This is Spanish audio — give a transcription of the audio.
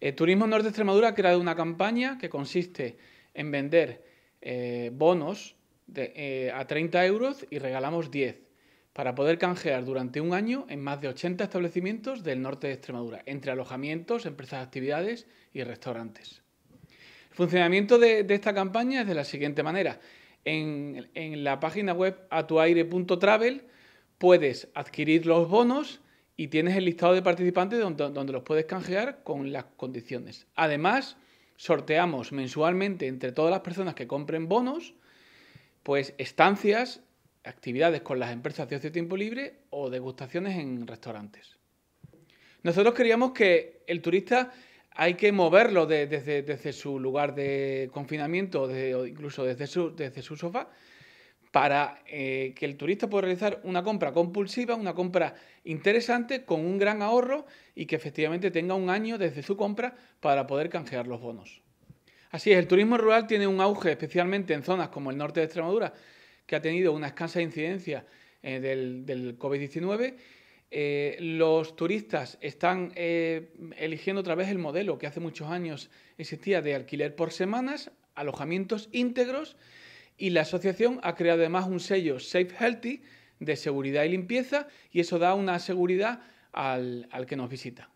Eh, Turismo Norte de Extremadura ha creado una campaña que consiste en vender eh, bonos eh, a 30 euros y regalamos 10 para poder canjear durante un año en más de 80 establecimientos del norte de Extremadura, entre alojamientos, empresas de actividades y restaurantes. El funcionamiento de, esta campaña es de la siguiente manera. En, en la página web atuaire.travel puedes adquirir los bonos y tienes el listado de participantes donde, los puedes canjear con las condiciones. Además, sorteamos mensualmente entre todas las personas que compren bonos, pues estancias, actividades con las empresas de ocio tiempo libre o degustaciones en restaurantes. Nosotros queríamos que el turista hay que moverlo desde, su lugar de confinamiento o incluso desde su sofá para eh, que el turista pueda realizar una compra compulsiva, una compra interesante, con un gran ahorro y que efectivamente tenga un año desde su compra para poder canjear los bonos. Así es, el turismo rural tiene un auge, especialmente en zonas como el norte de Extremadura, que ha tenido una escasa incidencia eh, del, COVID-19. Eh, los turistas están eligiendo otra vez el modelo que hace muchos años existía de alquiler por semanas, alojamientos íntegros y la asociación ha creado además un sello Safe Healthy de seguridad y limpieza y eso da una seguridad al, al que nos visita.